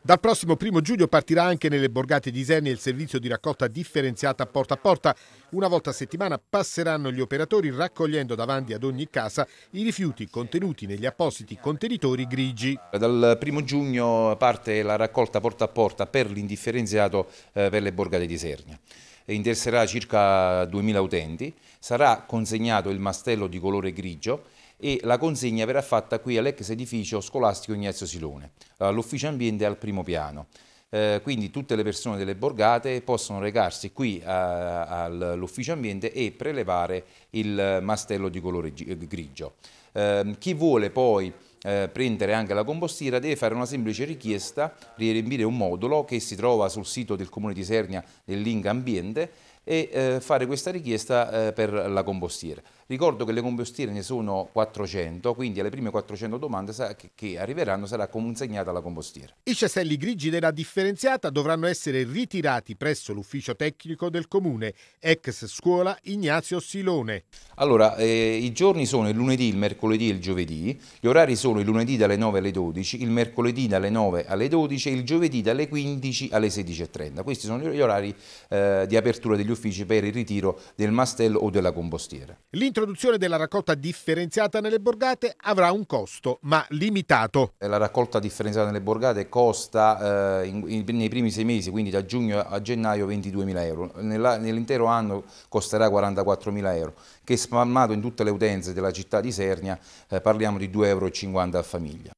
Dal prossimo primo giugno partirà anche nelle borgate di Isernia il servizio di raccolta differenziata porta a porta. Una volta a settimana passeranno gli operatori raccogliendo davanti ad ogni casa i rifiuti contenuti negli appositi contenitori grigi. Dal primo giugno parte la raccolta porta a porta per l'indifferenziato eh, per le borgate di Isernia interesserà circa 2000 utenti, sarà consegnato il mastello di colore grigio e la consegna verrà fatta qui all'ex edificio scolastico Ignazio Silone, l'ufficio ambiente al primo piano. Eh, quindi tutte le persone delle borgate possono recarsi qui eh, all'ufficio ambiente e prelevare il mastello di colore grigio. Eh, chi vuole poi eh, prendere anche la compostiera, deve fare una semplice richiesta, riempire un modulo che si trova sul sito del Comune di Sernia del link ambiente e eh, fare questa richiesta eh, per la compostiera. Ricordo che le compostiere ne sono 400, quindi alle prime 400 domande che arriveranno sarà consegnata la compostiera. I cestelli grigi della differenziata dovranno essere ritirati presso l'ufficio tecnico del comune, ex scuola Ignazio Silone. Allora, eh, i giorni sono il lunedì, il mercoledì e il giovedì, gli orari sono il lunedì dalle 9 alle 12, il mercoledì dalle 9 alle 12 e il giovedì dalle 15 alle 16.30. Questi sono gli orari eh, di apertura degli uffici uffici per il ritiro del mastello o della compostiera. L'introduzione della raccolta differenziata nelle borgate avrà un costo, ma limitato. Eh, la raccolta differenziata nelle borgate costa eh, in, in, nei primi sei mesi, quindi da giugno a gennaio, 22.000 euro. Nell'intero nell anno costerà 44.000 euro, che spalmato in tutte le utenze della città di Sernia eh, parliamo di 2,50 euro a famiglia.